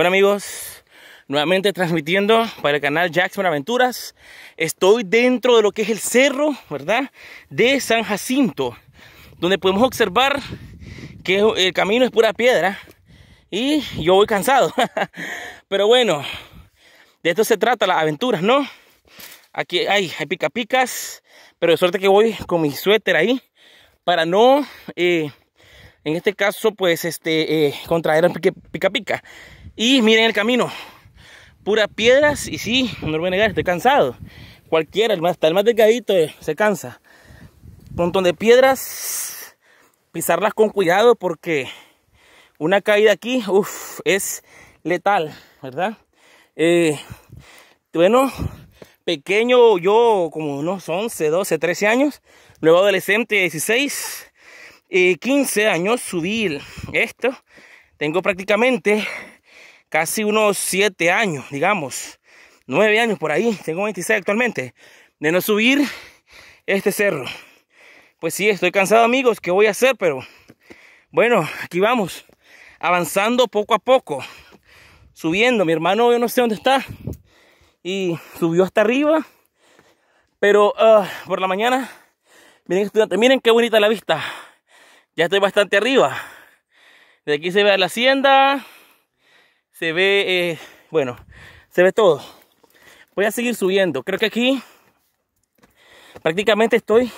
Hola amigos, nuevamente transmitiendo para el canal Jackson Aventuras. Estoy dentro de lo que es el cerro, ¿verdad? De San Jacinto, donde podemos observar que el camino es pura piedra y yo voy cansado. Pero bueno, de esto se trata las aventuras, ¿no? Aquí hay, picapicas, pica picas, pero de suerte que voy con mi suéter ahí para no, eh, en este caso, pues, este, eh, contraer pica pica. Y miren el camino. Puras piedras y sí, no lo voy a negar, estoy cansado. Cualquiera, hasta el más delgadito eh, se cansa. Un montón de piedras. Pisarlas con cuidado porque una caída aquí Uff es letal, ¿verdad? Eh, bueno, pequeño yo, como unos 11, 12, 13 años, luego adolescente, 16, y 15 años, subí esto. Tengo prácticamente casi unos 7 años, digamos, 9 años por ahí, tengo 26 actualmente, de no subir este cerro. Pues sí, estoy cansado amigos, ¿qué voy a hacer? Pero bueno, aquí vamos, avanzando poco a poco, subiendo. Mi hermano yo no sé dónde está y subió hasta arriba, pero ah, por la mañana, miren miren qué bonita la vista. Ya estoy bastante arriba. De aquí se ve la hacienda, se ve, eh, bueno, se ve todo. Voy a seguir subiendo. Creo que aquí prácticamente estoy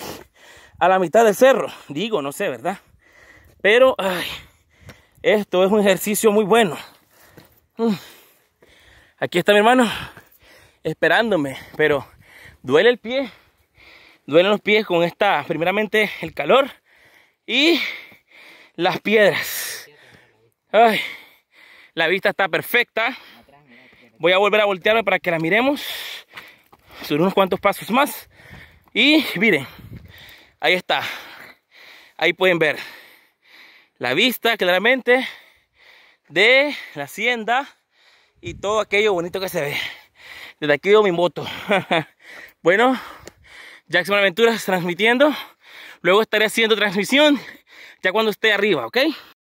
a la mitad del cerro. Digo, no sé, ¿verdad? Pero, ay, esto es un ejercicio muy bueno. Mm. Aquí está mi hermano esperándome, pero duele el pie. Duelen los pies con esta, primeramente el calor y las piedras. Ay. La vista está perfecta. Voy a volver a voltearme para que la miremos. Son unos cuantos pasos más. Y miren, ahí está. Ahí pueden ver la vista claramente de la hacienda y todo aquello bonito que se ve. Desde aquí veo mi moto. bueno, Jackson Aventuras transmitiendo. Luego estaré haciendo transmisión ya cuando esté arriba, ¿ok?